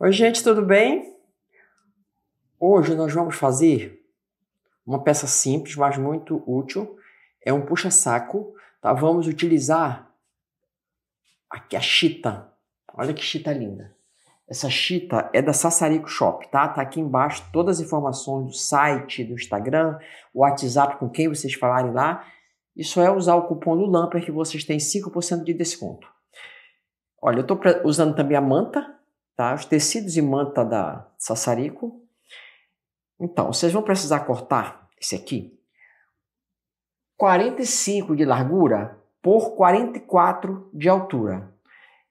Oi, gente, tudo bem? Hoje nós vamos fazer uma peça simples, mas muito útil. É um puxa-saco. Tá? Vamos utilizar aqui a chita. Olha que chita linda. Essa chita é da Sassarico Shop, tá? Tá aqui embaixo todas as informações do site, do Instagram, o WhatsApp com quem vocês falarem lá. Isso é usar o cupom do que vocês têm 5% de desconto. Olha, eu estou usando também a manta, Tá? Os tecidos e manta da sassarico. Então, vocês vão precisar cortar esse aqui. 45 de largura por 44 de altura.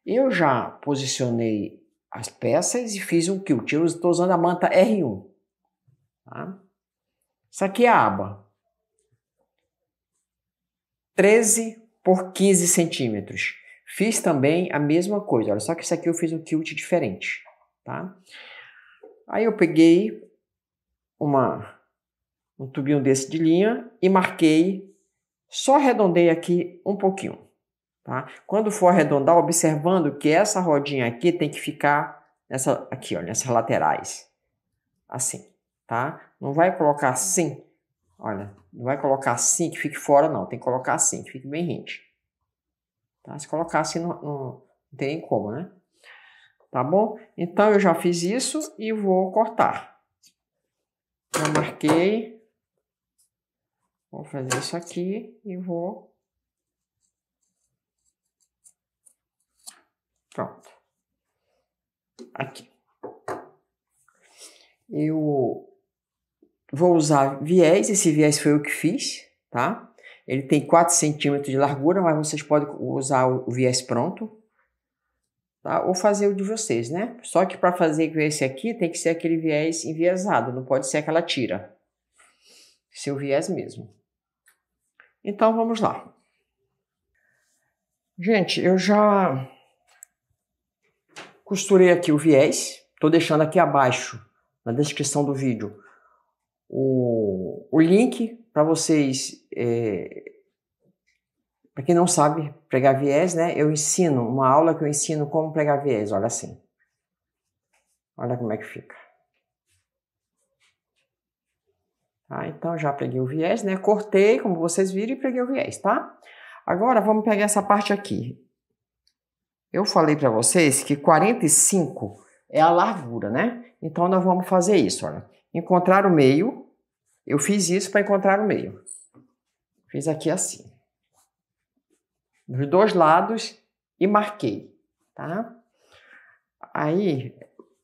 Eu já posicionei as peças e fiz um quilt. Eu estou usando a manta R1. Tá? Isso aqui é a aba. 13 por 15 centímetros. Fiz também a mesma coisa, olha, só que isso aqui eu fiz um quilt diferente, tá? Aí eu peguei uma, um tubinho desse de linha e marquei, só arredondei aqui um pouquinho, tá? Quando for arredondar, observando que essa rodinha aqui tem que ficar nessa aqui, olha, nessas laterais, assim, tá? Não vai colocar assim, olha, não vai colocar assim que fique fora, não, tem que colocar assim, que fique bem rente. Tá? Se colocar assim, não, não, tem como, né? Tá bom? Então, eu já fiz isso e vou cortar. Já marquei. Vou fazer isso aqui e vou... Pronto. Aqui. Eu vou usar viés, esse viés foi o que fiz, tá? Ele tem 4 centímetros de largura, mas vocês podem usar o viés pronto, tá? ou fazer o de vocês, né? Só que para fazer esse aqui, tem que ser aquele viés enviesado, não pode ser aquela tira. Seu viés mesmo. Então, vamos lá. Gente, eu já costurei aqui o viés, estou deixando aqui abaixo, na descrição do vídeo, o, o link para vocês. É, para quem não sabe pregar viés, né? Eu ensino uma aula que eu ensino como pregar viés. Olha assim. Olha como é que fica. Tá, então já preguei o viés, né? Cortei, como vocês viram, e preguei o viés, tá? Agora vamos pegar essa parte aqui. Eu falei para vocês que 45 é a largura, né? Então nós vamos fazer isso, olha encontrar o meio. Eu fiz isso para encontrar o meio. Fiz aqui assim. Dos dois lados e marquei, tá? Aí,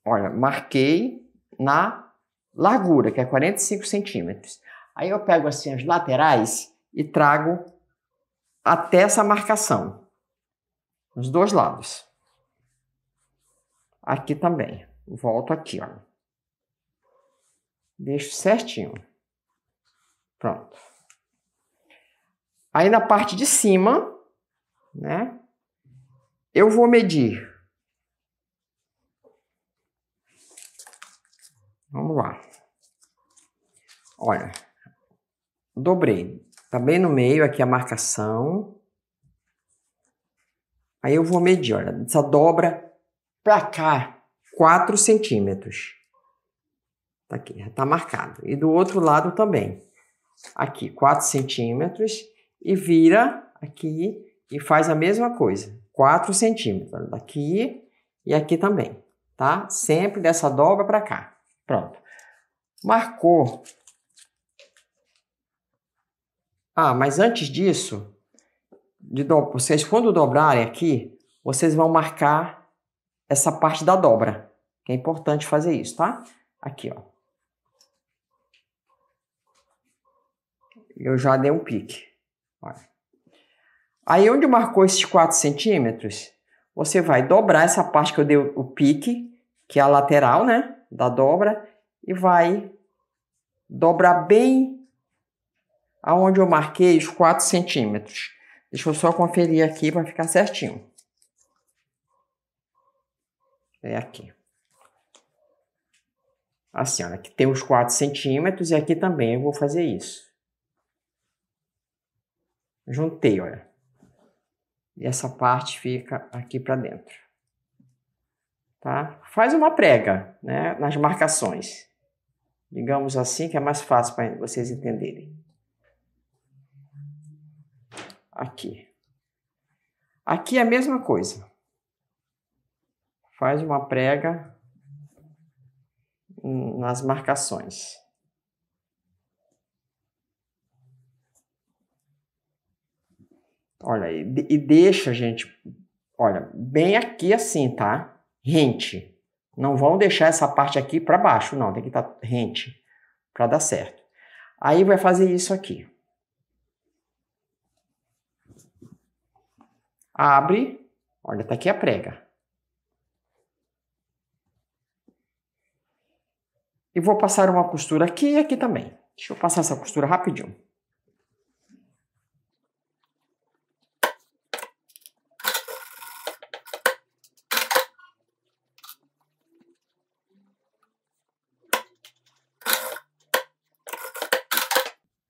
olha, marquei na largura, que é 45 centímetros. Aí eu pego assim as laterais e trago até essa marcação, nos dois lados. Aqui também. Volto aqui, olha. Deixo certinho. Pronto. Aí na parte de cima, né? Eu vou medir. Vamos lá. Olha, dobrei. Tá bem no meio aqui a marcação. Aí eu vou medir, olha, essa dobra para cá, 4 centímetros. Tá aqui, tá marcado. E do outro lado também. Aqui, 4 centímetros. E vira aqui e faz a mesma coisa. 4 centímetros. Daqui e aqui também, tá? Sempre dessa dobra para cá. Pronto. Marcou. Ah, mas antes disso, de do... vocês quando dobrarem aqui, vocês vão marcar essa parte da dobra, que é importante fazer isso, tá? Aqui, ó. eu já dei um pique. Olha. Aí onde marcou esses 4 centímetros, você vai dobrar essa parte que eu dei o pique, que é a lateral, né? Da dobra, e vai dobrar bem aonde eu marquei os 4 centímetros. Deixa eu só conferir aqui para ficar certinho. É aqui. Assim, olha, aqui tem os 4 centímetros e aqui também eu vou fazer isso. Juntei, olha. E essa parte fica aqui para dentro. Tá? Faz uma prega né, nas marcações. Digamos assim, que é mais fácil para vocês entenderem. Aqui. Aqui é a mesma coisa. Faz uma prega hum, nas marcações. Olha, e, e deixa, gente, olha, bem aqui assim, tá? Rente. Não vão deixar essa parte aqui para baixo, não. Tem que estar tá rente para dar certo. Aí vai fazer isso aqui. Abre. Olha, tá aqui a prega. E vou passar uma costura aqui e aqui também. Deixa eu passar essa costura rapidinho.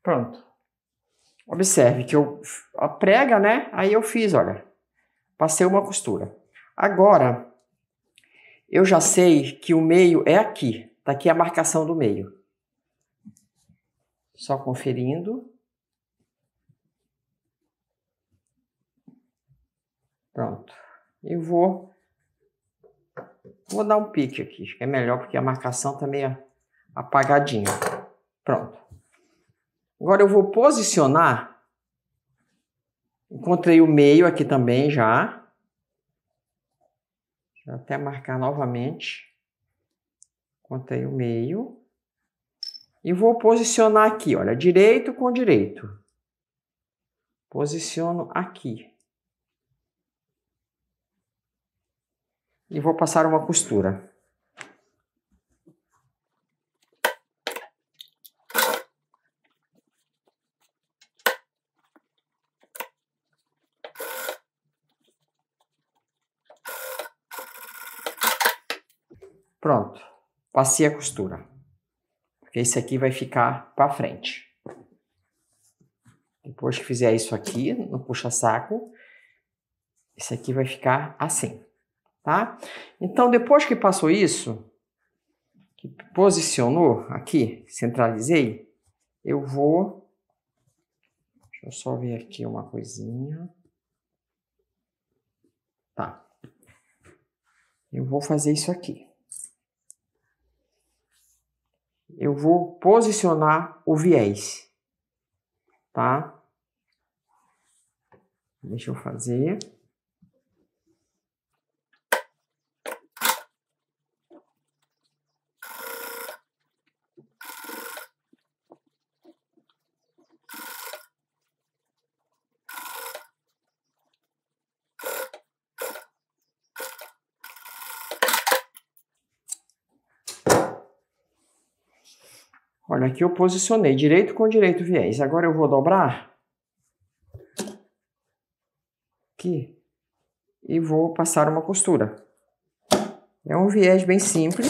Pronto. Observe que eu a prega, né? Aí eu fiz, olha. Passei uma costura. Agora, eu já sei que o meio é aqui. Tá aqui a marcação do meio. Só conferindo. Pronto. E vou Vou dar um pique aqui, que é melhor porque a marcação tá meio é apagadinha. Pronto. Agora eu vou posicionar. Encontrei o meio aqui também já. Deixa eu até marcar novamente. Encontrei o meio. E vou posicionar aqui, olha, direito com direito. Posiciono aqui. E vou passar uma costura. passei a costura. Porque esse aqui vai ficar para frente. Depois que fizer isso aqui, no puxa-saco, esse aqui vai ficar assim, tá? Então, depois que passou isso, que posicionou aqui, centralizei, eu vou... Deixa eu só ver aqui uma coisinha. Tá. Eu vou fazer isso aqui eu vou posicionar o viés, tá? Deixa eu fazer. Olha, aqui eu posicionei direito com direito viés. Agora eu vou dobrar aqui e vou passar uma costura. É um viés bem simples.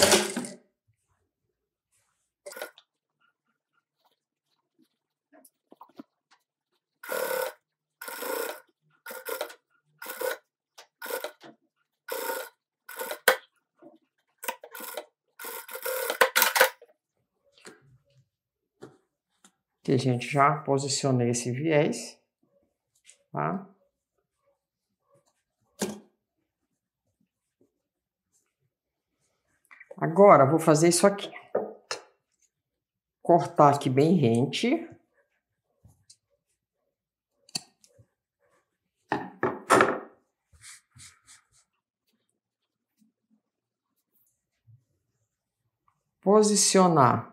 gente, já posicionei esse viés, tá? Agora, vou fazer isso aqui. Cortar aqui bem rente. Posicionar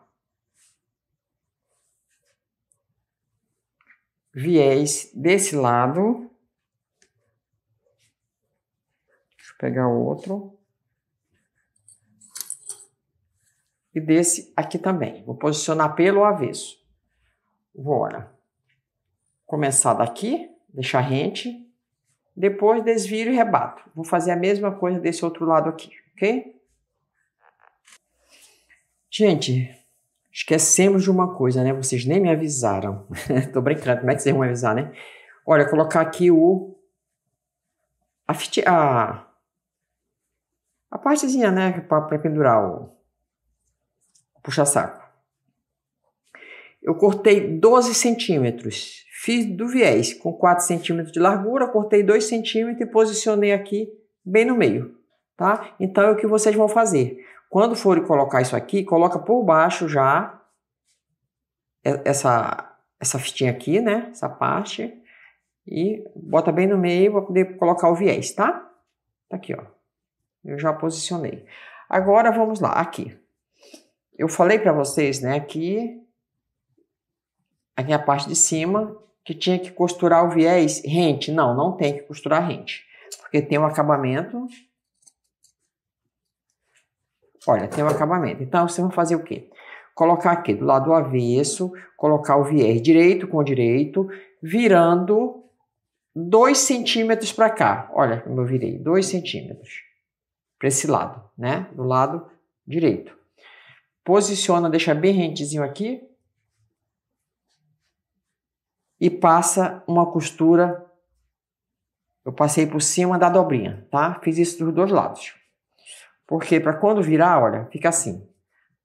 viés desse lado. Deixa eu pegar o outro. E desse aqui também. Vou posicionar pelo avesso. Bora. Começar daqui, deixar rente. Depois desviro e rebato. Vou fazer a mesma coisa desse outro lado aqui, ok? Gente, Esquecemos de uma coisa, né? Vocês nem me avisaram. Tô brincando, como é que vocês vão avisar, né? Olha, colocar aqui o. A, a... a partezinha, né? Para pendurar o. Puxa-saco. Eu cortei 12 centímetros. Fiz do viés com 4 centímetros de largura, cortei 2 centímetros e posicionei aqui bem no meio, tá? Então é o que vocês vão fazer. Quando for colocar isso aqui, coloca por baixo já essa, essa fitinha aqui, né? Essa parte. E bota bem no meio para poder colocar o viés, tá? Tá aqui, ó. Eu já posicionei. Agora vamos lá, aqui. Eu falei para vocês, né, que aqui a parte de cima que tinha que costurar o viés rente. Não, não tem que costurar rente, porque tem um acabamento Olha, tem um acabamento. Então, vocês vão fazer o quê? Colocar aqui do lado avesso, colocar o viés direito com direito, virando 2 centímetros para cá. Olha como eu virei, 2 centímetros para esse lado, né? Do lado direito. Posiciona, deixa bem rentezinho aqui. E passa uma costura. Eu passei por cima da dobrinha, tá? Fiz isso dos dois lados. Porque para quando virar, olha, fica assim.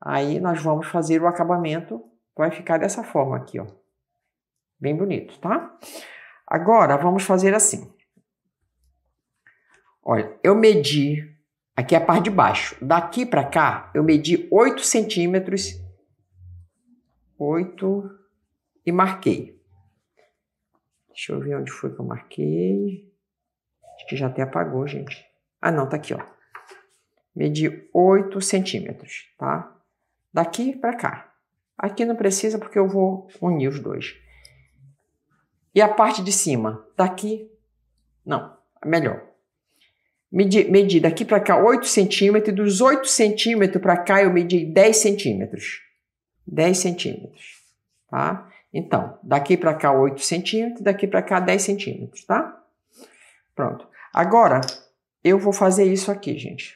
Aí nós vamos fazer o acabamento, vai ficar dessa forma aqui, ó. Bem bonito, tá? Agora, vamos fazer assim. Olha, eu medi, aqui a parte de baixo, daqui para cá, eu medi 8 centímetros, 8 e marquei. Deixa eu ver onde foi que eu marquei. Acho que já até apagou, gente. Ah, não, tá aqui, ó medir 8 centímetros, tá? Daqui para cá. Aqui não precisa porque eu vou unir os dois. E a parte de cima, daqui, não, é melhor. Medir, medir daqui para cá 8 centímetros, e dos 8 centímetros para cá eu medi 10 centímetros. 10 centímetros, tá? Então, daqui para cá 8 centímetros, daqui para cá 10 centímetros, tá? Pronto. Agora, eu vou fazer isso aqui, gente.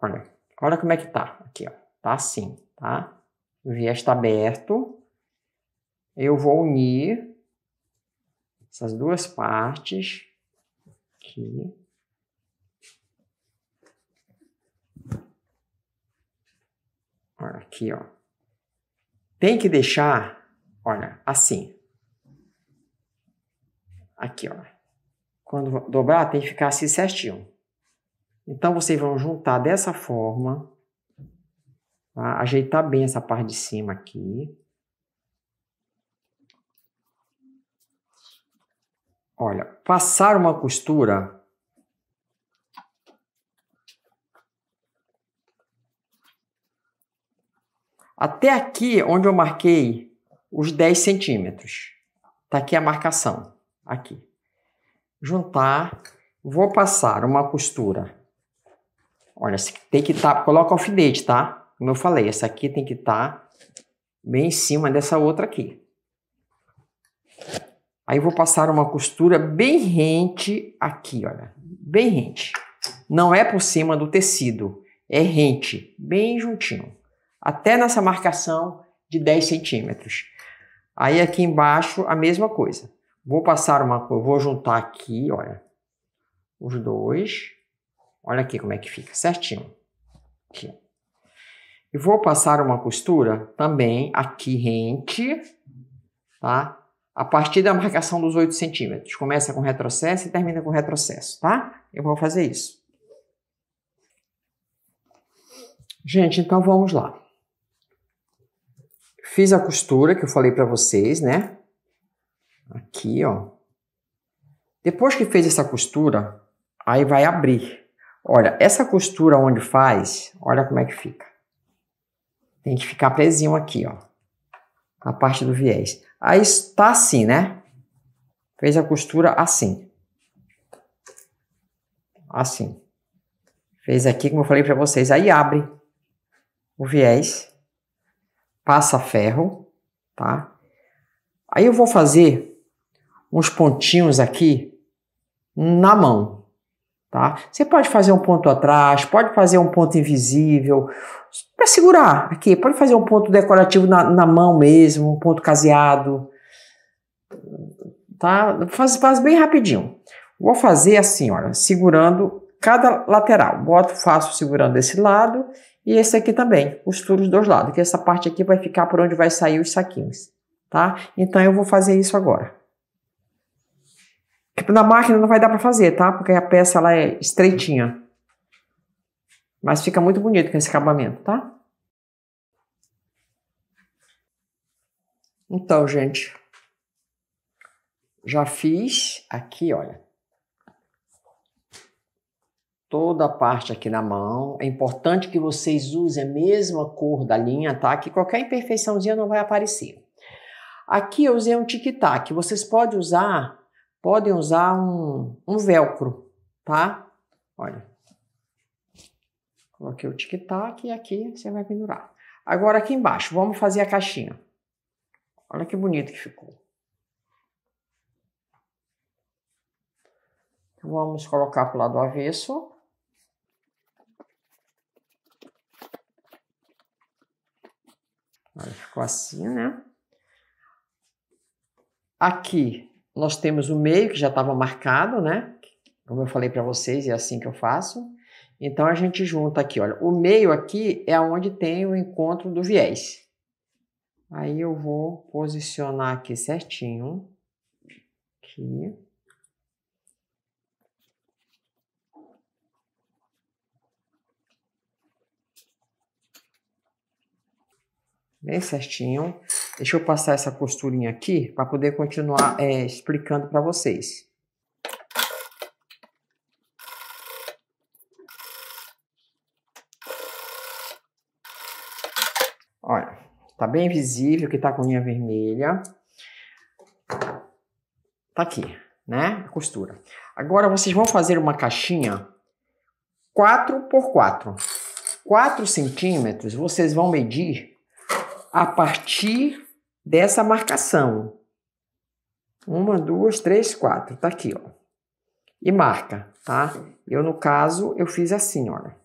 Olha, olha como é que tá. Aqui, ó. Tá assim, tá? O viés está aberto. Eu vou unir essas duas partes aqui. Olha aqui, ó. Tem que deixar, olha, assim. Aqui, ó. Quando dobrar, tem que ficar assim certinho. Então vocês vão juntar dessa forma, tá? ajeitar bem essa parte de cima aqui. Olha, passar uma costura até aqui onde eu marquei os 10 centímetros. Tá aqui a marcação, aqui. Juntar, vou passar uma costura Olha, tem que estar. Tá, coloca alfinete, tá? Como eu falei, essa aqui tem que estar tá bem em cima dessa outra aqui. Aí vou passar uma costura bem rente aqui, olha. Bem rente. Não é por cima do tecido, é rente, bem juntinho. Até nessa marcação de 10 centímetros. Aí aqui embaixo a mesma coisa. Vou passar uma, vou juntar aqui, olha, os dois. Olha aqui como é que fica, certinho. Aqui. E vou passar uma costura também aqui rente, tá? A partir da marcação dos 8 centímetros. Começa com retrocesso e termina com retrocesso, tá? Eu vou fazer isso. Gente, então vamos lá. Fiz a costura que eu falei para vocês, né? Aqui, ó. Depois que fez essa costura, aí vai abrir. Olha, essa costura onde faz, olha como é que fica. Tem que ficar presinho aqui, ó. A parte do viés. Aí está assim, né? Fez a costura assim. Assim. Fez aqui, como eu falei para vocês. Aí abre o viés. Passa ferro, tá? Aí eu vou fazer uns pontinhos aqui na mão. Tá? Você pode fazer um ponto atrás, pode fazer um ponto invisível, para segurar aqui, pode fazer um ponto decorativo na, na mão mesmo, um ponto caseado. Tá? Faz, faz bem rapidinho. Vou fazer assim, olha, segurando cada lateral. Boto, faço segurando esse lado e esse aqui também, costuro os dois lados, que essa parte aqui vai ficar por onde vai sair os saquinhos, tá? Então eu vou fazer isso agora que tipo, na máquina não vai dar para fazer, tá? Porque a peça ela é estreitinha. Mas fica muito bonito com esse acabamento, tá? Então, gente, já fiz aqui, olha. Toda a parte aqui na mão. É importante que vocês usem a mesma cor da linha, tá? Que qualquer imperfeiçãozinha não vai aparecer. Aqui eu usei um tic-tac. Vocês podem usar podem usar um, um velcro, tá? Olha, coloquei o tic-tac e aqui você vai pendurar. Agora aqui embaixo, vamos fazer a caixinha. Olha que bonito que ficou. Então, vamos colocar para o lado avesso. Olha, ficou assim, né? Aqui nós temos o meio, que já estava marcado, né? Como eu falei para vocês, é assim que eu faço. Então a gente junta aqui, olha, o meio aqui é onde tem o encontro do viés. Aí eu vou posicionar aqui certinho. Aqui. Bem certinho. Deixa eu passar essa costurinha aqui para poder continuar é, explicando para vocês. Olha, tá bem visível que tá com linha vermelha. Tá aqui, né? A costura. Agora vocês vão fazer uma caixinha 4 por 4. 4 centímetros vocês vão medir a partir dessa marcação. Uma, duas, três, quatro. Tá aqui, ó. E marca, tá? Eu, no caso, eu fiz assim, olha.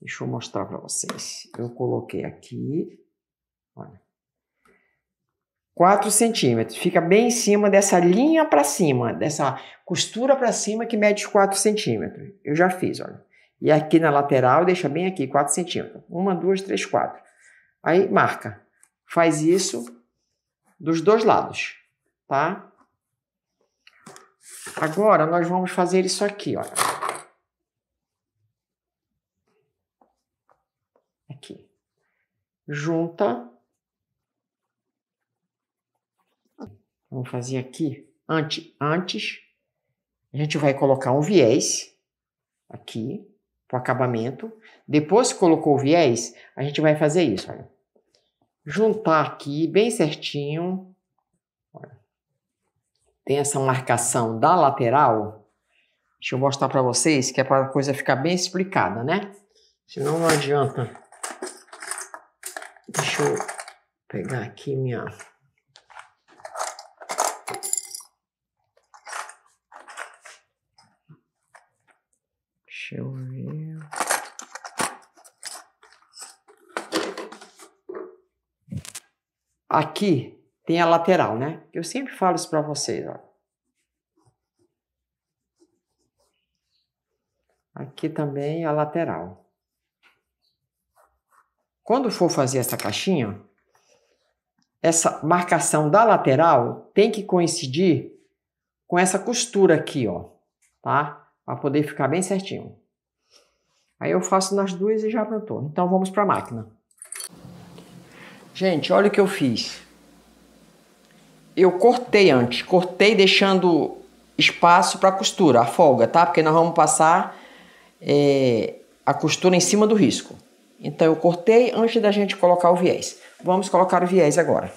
Deixa eu mostrar para vocês. Eu coloquei aqui, olha. Quatro centímetros. Fica bem em cima dessa linha para cima, dessa costura para cima que mede os centímetros. Eu já fiz, olha. E aqui na lateral, deixa bem aqui, quatro centímetros. uma duas três quatro Aí marca. Faz isso dos dois lados, tá? Agora nós vamos fazer isso aqui, olha. Aqui. Junta. Vamos fazer aqui. Antes, antes, a gente vai colocar um viés aqui, para o acabamento. Depois que colocou o viés, a gente vai fazer isso, olha juntar aqui bem certinho. Tem essa marcação da lateral. Deixa eu mostrar para vocês que é para a coisa ficar bem explicada, né? Senão não adianta. Deixa eu pegar aqui minha Deixa eu ver. Aqui tem a lateral, né? Eu sempre falo isso para vocês, ó. Aqui também a lateral. Quando for fazer essa caixinha, essa marcação da lateral tem que coincidir com essa costura aqui, ó, tá? Para poder ficar bem certinho. Aí eu faço nas duas e já pronto. Então vamos para a máquina. Gente, olha o que eu fiz. Eu cortei antes, cortei deixando espaço para costura, a folga, tá? Porque nós vamos passar é, a costura em cima do risco. Então eu cortei antes da gente colocar o viés. Vamos colocar o viés agora.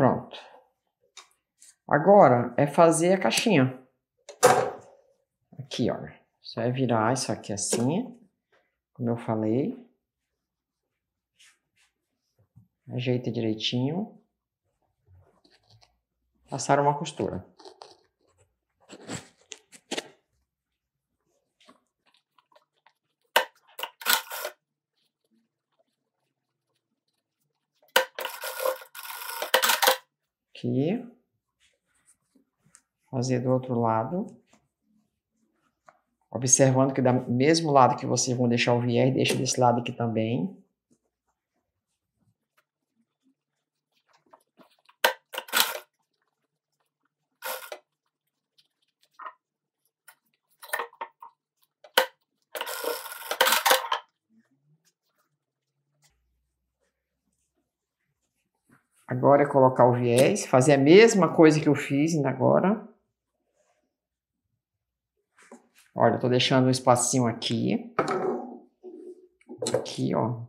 Pronto. Agora é fazer a caixinha. Aqui, ó. Você vai virar isso aqui assim, como eu falei. Ajeita direitinho. Passar uma costura. aqui. Fazer do outro lado. Observando que do mesmo lado que vocês vão deixar o viés, deixa desse lado aqui também. Agora é colocar o viés, fazer a mesma coisa que eu fiz ainda agora. Olha, eu tô deixando um espacinho aqui. Aqui, ó.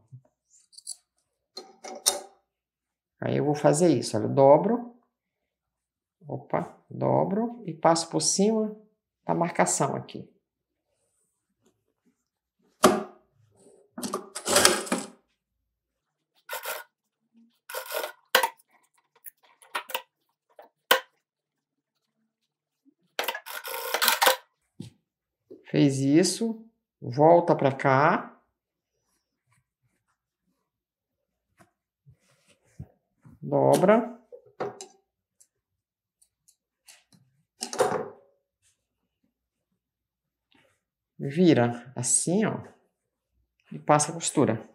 Aí eu vou fazer isso, olha, eu dobro. Opa, dobro e passo por cima da marcação aqui. Fez isso, volta para cá. Dobra. Vira assim, ó. E passa a costura.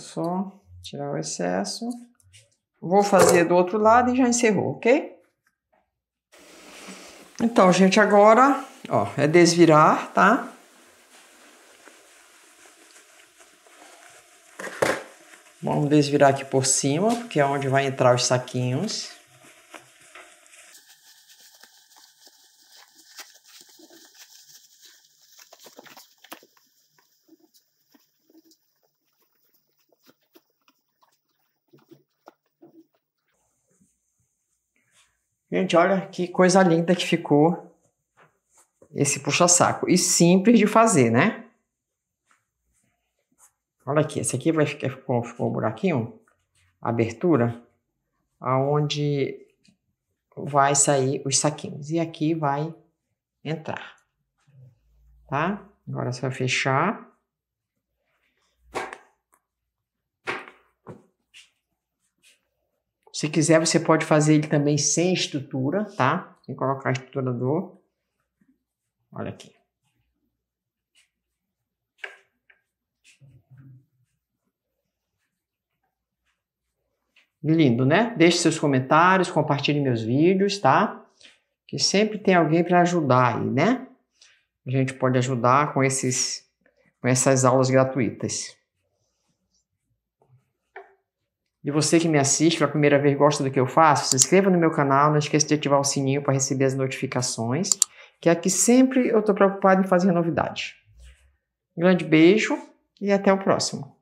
só tirar o excesso. Vou fazer do outro lado e já encerrou, ok? Então, gente, agora, ó, é desvirar, tá? Vamos desvirar aqui por cima, porque é onde vai entrar os saquinhos. Gente, olha que coisa linda que ficou esse puxa-saco. E simples de fazer, né? Olha aqui, esse aqui vai ficar ficou, um buraquinho, abertura, aonde vai sair os saquinhos. E aqui vai entrar, tá? Agora é só fechar. Se quiser, você pode fazer ele também sem estrutura, tá? Sem colocar a estrutura do... Olha aqui. Lindo, né? Deixe seus comentários, compartilhe meus vídeos, tá? Que sempre tem alguém para ajudar aí, né? A gente pode ajudar com esses com essas aulas gratuitas. E você que me assiste pela primeira vez gosta do que eu faço, se inscreva no meu canal, não esqueça de ativar o sininho para receber as notificações, que aqui sempre eu estou preocupado em fazer novidades. Um grande beijo e até o próximo.